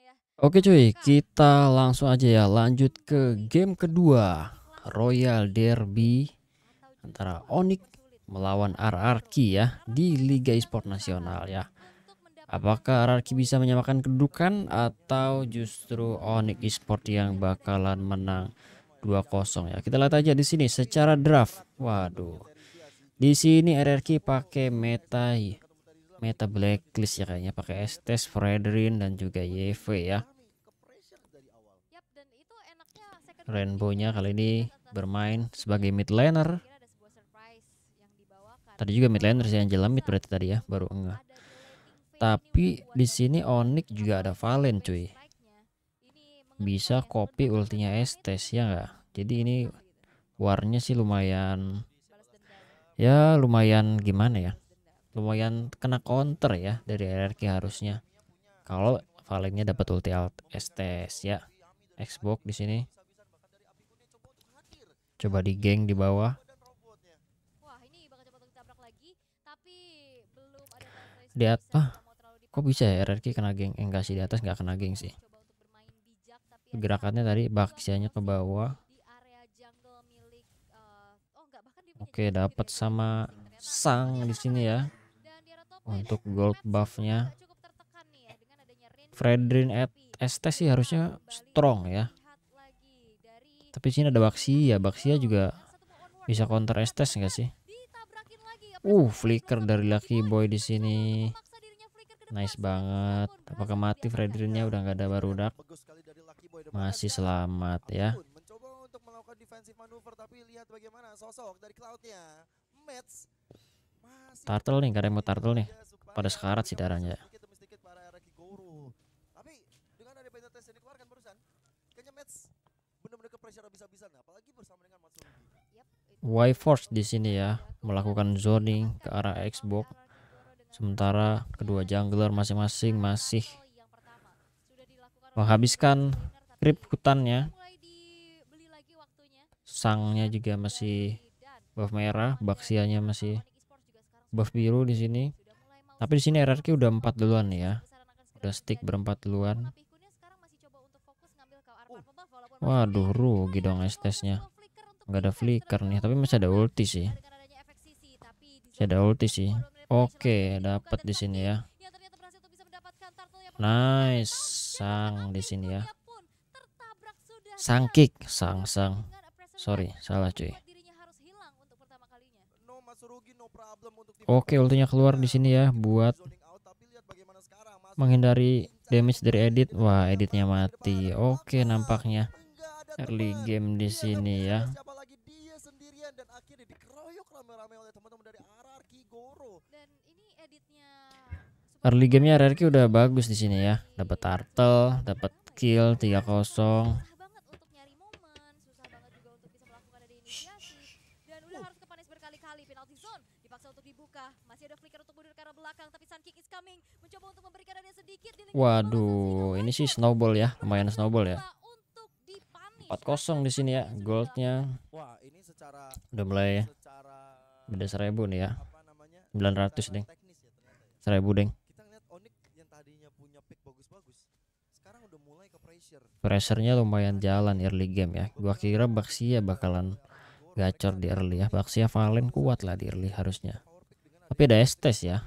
Ya. Oke cuy, kita langsung aja ya lanjut ke game kedua Royal Derby antara Onyx melawan RRQ ya di Liga Esport Nasional ya. Apakah RRQ bisa menyamakan kedudukan atau justru Onyx Esport yang bakalan menang 2-0 ya. Kita lihat aja di sini secara draft. Waduh. Di sini RRQ pakai meta meta blacklist ya kayaknya pakai Estes, Frederin dan juga YV ya. Rainbownya kali ini bermain sebagai mid laner. Tadi juga mid laner sih yang jalan mid berarti tadi ya, baru enggak. Tapi di sini Onyx juga ada Valen cuy. Bisa copy ultinya Estes ya enggak? Jadi ini warnya sih lumayan ya lumayan gimana ya? lumayan kena counter ya dari RRQ harusnya. Kalau Valennya dapat ulti alt STS ya. Xbox di sini. Coba di geng di bawah. Di atas. Ah, kok bisa ya RRQ kena geng? Eh, enggak sih di atas nggak kena geng sih. Gerakannya tadi baksianya ke bawah. Oke, dapat sama sang di sini ya untuk gold buffnya Fredrin at ST sih harusnya strong ya tapi sini ada Baxia ya, Baxia juga bisa counter Estes enggak sih uh flicker dari Lucky Boy di sini nice banget apakah mati Fredrinnya udah nggak ada baru Dak. masih selamat ya Turtle nih, gak ada mau turtle nih. Pada sekarat sih darahnya. Y Force di sini ya melakukan zoning ke arah Xbox sementara kedua jungler masing-masing masih menghabiskan creep hutannya sangnya juga masih buff merah baksianya masih buff biru di sini. Tapi di sini RRQ udah 4 duluan ya. Udah stick berempat duluan. Waduh, rugi dong estesnya. Gak ada flicker nih, tapi masih ada ulti sih. Masih ada ulti sih. Oke, dapat di sini ya. Nice, sang di sini ya. Sang kick, sang sang. Sorry, salah cuy. Oke, ultinya keluar di sini ya buat menghindari damage dari edit. Wah, editnya mati. Oke, nampaknya early game di sini ya. Early gamenya RRQ udah bagus di sini ya. Dapat turtle, dapat kill 3-0. Waduh, ini sih snowball ya, lumayan snowball ya. 4-0 di sini ya, goldnya. Udah mulai ya. Beda 1000 nih ya. 900 deng. 1000 deng. Pressure-nya lumayan jalan early game ya. Gua kira Baxia bakalan gacor di early ya. Baxia Valen kuat lah di early harusnya. Tapi ada Estes e ya.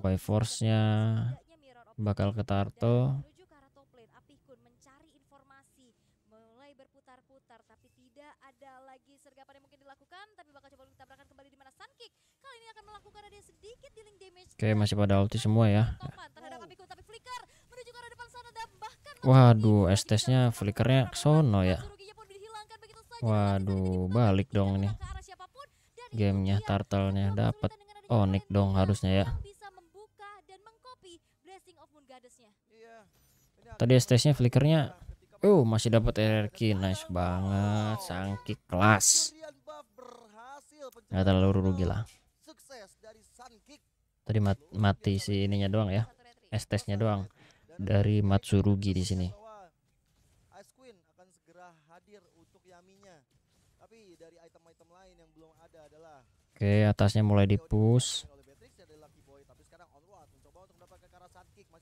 Force-nya bakal ke Tarto. Oke, masih pada ulti semua ya. Waduh, estes-nya flickernya sono ya. Waduh, balik dong nih. Gamenya turtle-nya dapat onik dong harusnya ya. Tadi sts flickernya uh, masih dapat RRQ. Nice banget. Sangki kelas. nggak terlalu rugi lah. Tadi mat mati si ininya doang ya. estesnya doang. Dari Matsurugi di sini. Oke, atasnya mulai push.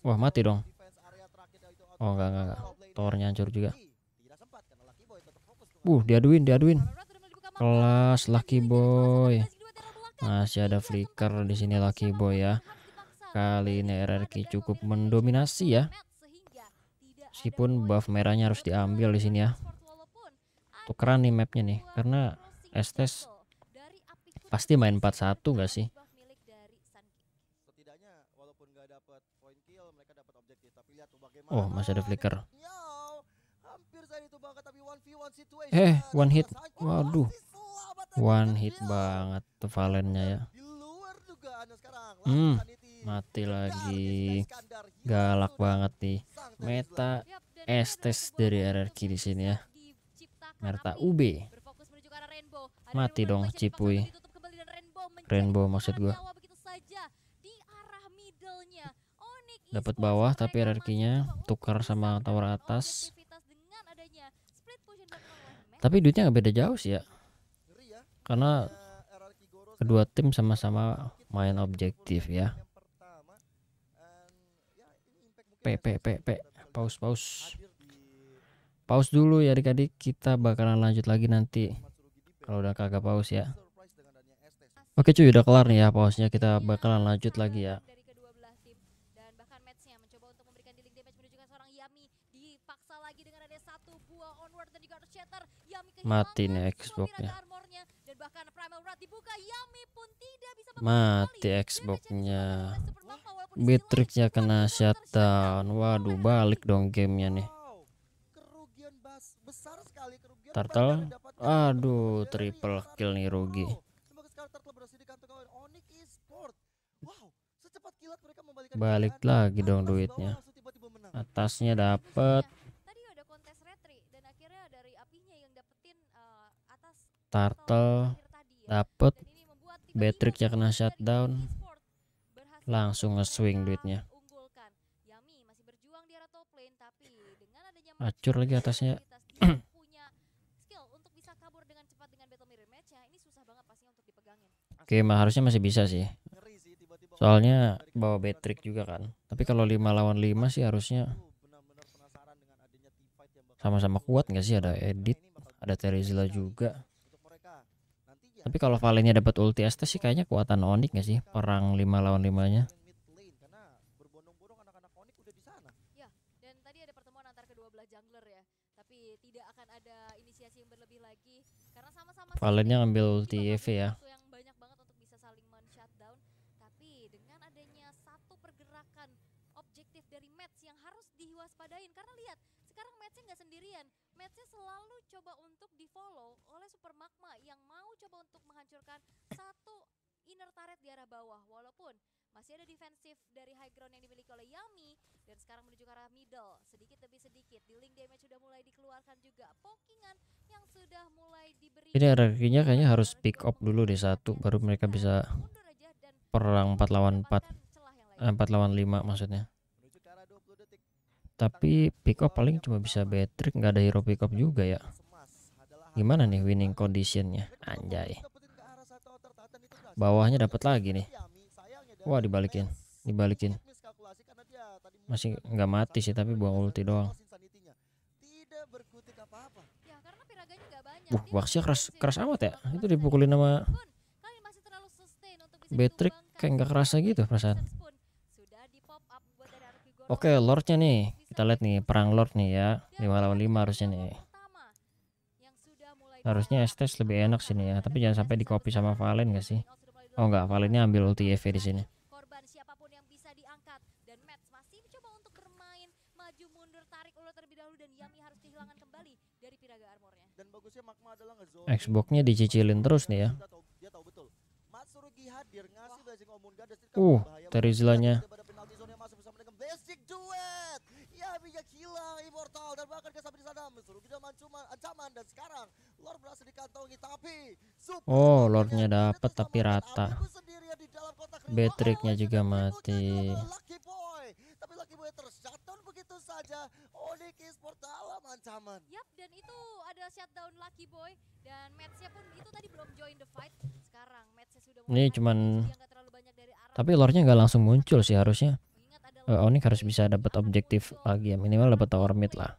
Wah, mati dong. Oh enggak enggak, enggak. Tornya hancur juga. Uh, diaduin, diaduin. Kelas Lucky Boy. Masih ada flicker di sini Lucky Boy ya. Kali ini RRQ cukup mendominasi ya. Meskipun buff merahnya harus diambil di sini ya. Tukeran nih mapnya nih karena Estes pasti main 4-1 enggak sih? Oh, masih ada flicker. Eh, one hit. Waduh. One hit banget tuh Valennya ya. Hmm, mati lagi. Galak banget nih. Meta Estes dari RRQ di sini ya. Merta UB. Mati dong Cipuy. Rainbow maksud gua. dapat bawah tapi hierarkinya tukar sama tower atas tapi duitnya nggak beda jauh sih ya karena kedua tim sama-sama main objektif ya p p p p pause pause pause dulu ya adik-adik kita bakalan lanjut lagi nanti kalau udah kagak pause ya oke cuy udah kelar nih ya pausnya kita bakalan lanjut lagi ya dipaksa lagi dengan ada satu buah onward dan juga shatter. Yami mati nih Xboxnya. Dan bahkan primal rat dibuka, Yami pun tidak bisa mati Xboxnya. Bitrixnya kena shutdown. Waduh, balik dong gamenya nih. Turtle, aduh, triple kill nih rugi. Balik lagi dong duitnya atasnya dapat iya, eh, turtle ya. dapat yang kena shutdown langsung nge-swing duitnya acur lagi atasnya ya. Oke, okay, mah harusnya masih bisa sih. Soalnya bawa Patrick kan kan juga kan. Tapi kalau 5 lawan 5 sih harusnya sama-sama kuat nggak sih ada edit, ada Terizla juga. Tapi kalau Valenya dapat ulti Estes sih kayaknya kuatan Onik nggak sih perang lima lawan 5-nya. Ya, ya. Valennya ngambil ulti EV ya. waspadain karena lihat sekarang matchnya nggak sendirian matchnya selalu coba untuk di follow oleh Super Magma yang mau coba untuk menghancurkan satu inner turret di arah bawah walaupun masih ada defensif dari high ground yang dimiliki oleh Yami dan sekarang menuju ke arah middle sedikit demi sedikit di link damage sudah mulai dikeluarkan juga pokingan yang sudah mulai diberi ini rrq kayaknya harus pick up dulu deh satu baru mereka bisa perang 4 lawan 4 4 eh, lawan 5 maksudnya tapi pick up paling cuma bisa betrik nggak ada hero pick up juga ya. Gimana nih winning conditionnya? Anjay. Bawahnya dapat lagi nih. Wah dibalikin, dibalikin. Masih nggak mati sih tapi buang ulti doang. Wah, Baxia keras keras amat ya. Itu dipukulin sama betrik kayak nggak kerasa gitu perasaan. Oke, okay, Lordnya nih. Kita lihat nih perang lord nih ya. 5 lawan 5 harusnya nih. Harusnya Estes lebih enak sini ya, tapi jangan sampai di copy sama Valen gak sih? Oh enggak, Valennya ambil ulti EV di sini. Xboxnya dicicilin terus nih ya. Uh, Terizlanya. seluruh cuma ancaman dan sekarang Lord berhasil dikantongi tapi Oh, Lordnya dapat tapi rata. Betriknya juga mati. Tapi begitu saja. Onyx Esports dalam ancaman. Yap, dan itu ada shutdown Lucky Boy dan matchnya pun itu tadi belum join the fight. Sekarang matchnya sudah mulai. Ini cuman tapi lore-nya nggak langsung muncul sih harusnya. Uh, Onik harus bisa dapat objektif lagi ya minimal dapat tower mid lah.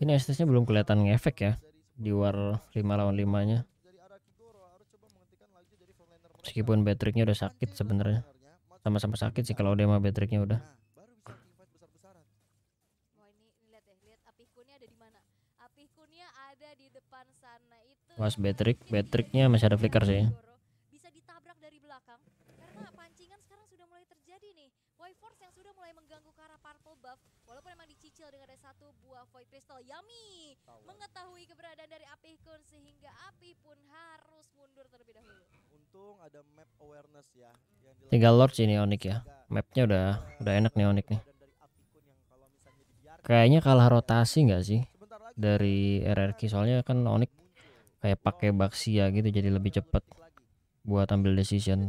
Ini ss belum kelihatan ngefek ya di war 5 lawan 5-nya. Meskipun battery-nya udah sakit sebenarnya. Sama-sama sakit sih kalau Dema nya udah. Mas Patrick, Patricknya masih ada flicker sih. koi kristal Yummy! Mengetahui keberadaan dari api Kun sehingga api pun harus mundur terlebih dahulu. Untung ada map awareness ya. Tinggal Lord sini Onik ya. Mapnya udah udah enak nih Onik nih. Kayaknya kalah rotasi nggak sih dari RRQ soalnya kan Onik kayak pakai Baxia gitu jadi lebih cepat buat ambil decision.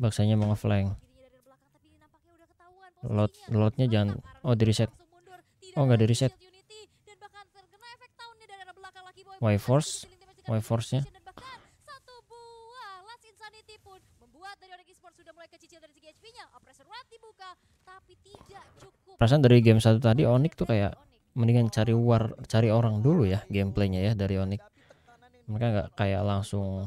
Baksanya mau ngeflank. Load, loadnya jangan. Oh di reset. Oh nggak di reset. Y force, Y force nya. Perasaan dari game satu tadi Onik tuh kayak mendingan cari war, cari orang dulu ya gameplaynya ya dari Onik. Mereka nggak kayak langsung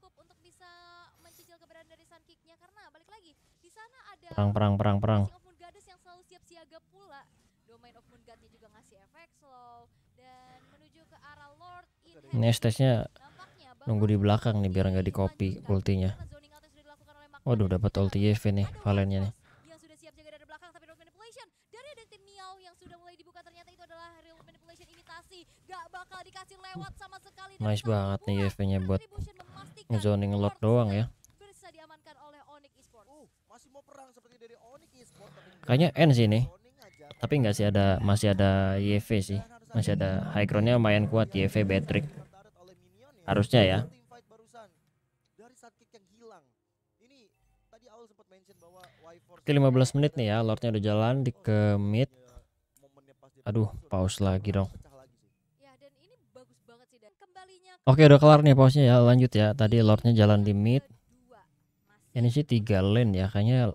cukup untuk bisa mencicil keberadaan dari Sun karena balik lagi di sana ada perang perang perang perang. Of Moon Goddess yang selalu siap siaga pula. Domain of Moon god juga ngasih efek slow dan menuju ke arah Lord Ini estesnya nunggu di belakang nih biar nggak copy kan, ultinya. Waduh dapat ulti EV nih Valennya nih. Nice banget nih EV-nya buat Zoning lot doang ya. Kayaknya N sih ini. Tapi nggak sih ada masih ada YV sih. Masih ada high groundnya lumayan kuat YV Patrick Harusnya ya. Oke 15 menit nih ya, lordnya udah jalan di ke mid. Aduh, pause lagi dong. Oke udah kelar nih pausnya ya lanjut ya tadi lordnya jalan di mid ini sih tiga lane ya kayaknya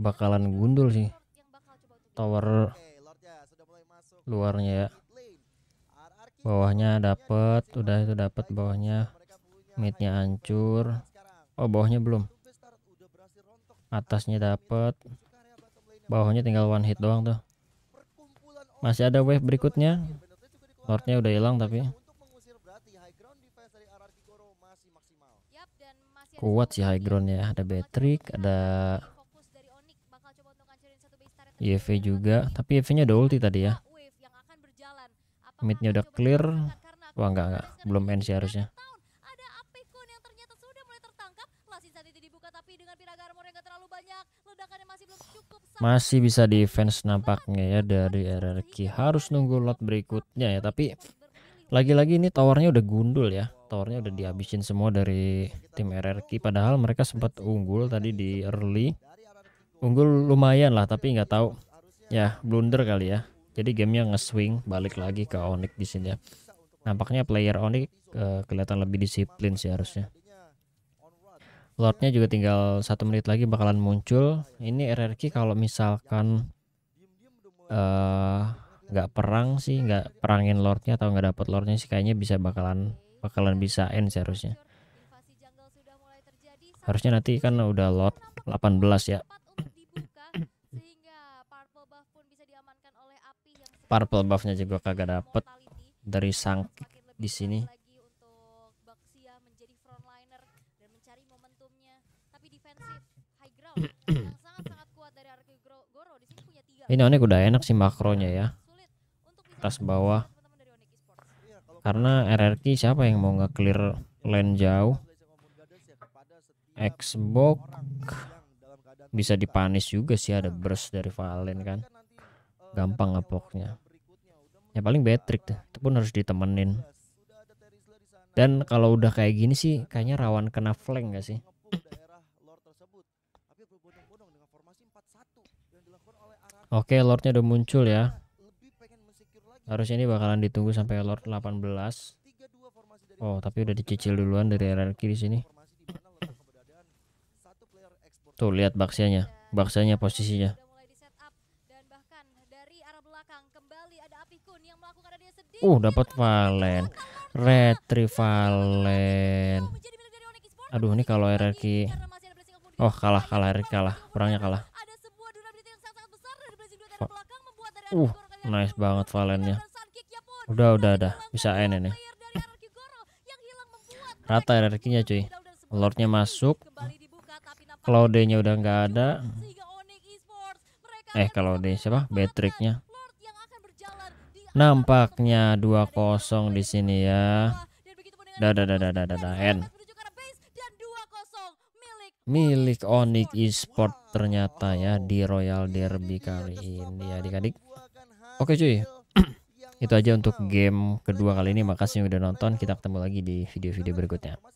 bakalan gundul sih tower luarnya ya bawahnya dapet udah itu dapet bawahnya midnya hancur oh bawahnya belum atasnya dapet bawahnya tinggal one hit doang tuh masih ada wave berikutnya lordnya udah hilang tapi kuat sih high ground ya ada Betrick ada YV e juga tapi YV e nya udah ulti tadi ya midnya udah clear wah enggak enggak belum end sih harusnya masih bisa defense nampaknya ya dari RRQ harus nunggu lot berikutnya ya tapi lagi-lagi ini towernya udah gundul ya towernya udah dihabisin semua dari tim RRQ padahal mereka sempat unggul tadi di early unggul lumayan lah tapi nggak tahu ya blunder kali ya jadi gamenya nge-swing balik lagi ke Onyx di sini ya nampaknya player Onyx uh, kelihatan lebih disiplin sih harusnya Lordnya juga tinggal satu menit lagi bakalan muncul ini RRQ kalau misalkan nggak uh, eh, nggak perang sih nggak perangin Lordnya atau nggak dapet Lordnya sih kayaknya bisa bakalan bakalan bisa end seharusnya harusnya nanti kan udah lot 18 ya purple buffnya juga kagak dapet dari sang di sini ini aneh udah enak sih makronya ya atas bawah karena RRQ siapa yang mau nggak clear lane jauh Xbox bisa dipanis juga sih ada burst dari Valen kan gampang ngepoknya ya paling Patrick tuh itu pun harus ditemenin dan kalau udah kayak gini sih kayaknya rawan kena flank gak sih Oke, Lordnya udah muncul ya. Harusnya ini bakalan ditunggu sampai Lord 18. Oh, tapi udah dicicil duluan dari RRQ di sini. Tuh, lihat baksanya. Baksanya posisinya. Uh, dapat Valen. Retri Valen. Aduh, ini kalau RRQ Oh, kalah, kalah, RRQ kalah. perangnya kalah. Uh, Nice banget Valennya. Udah, udah, udah. Bisa end ini. Rata RRQ-nya cuy. Lordnya masuk. Claude-nya udah nggak ada. Eh, kalau di siapa? Betriknya. Nampaknya dua kosong di sini ya. Dah, dah, dah, dah, dah, dah, end milik Onyx Esport ternyata ya di Royal Derby kali ini adik-adik. Oke cuy, itu aja untuk game kedua kali ini. Makasih udah nonton. Kita ketemu lagi di video-video berikutnya.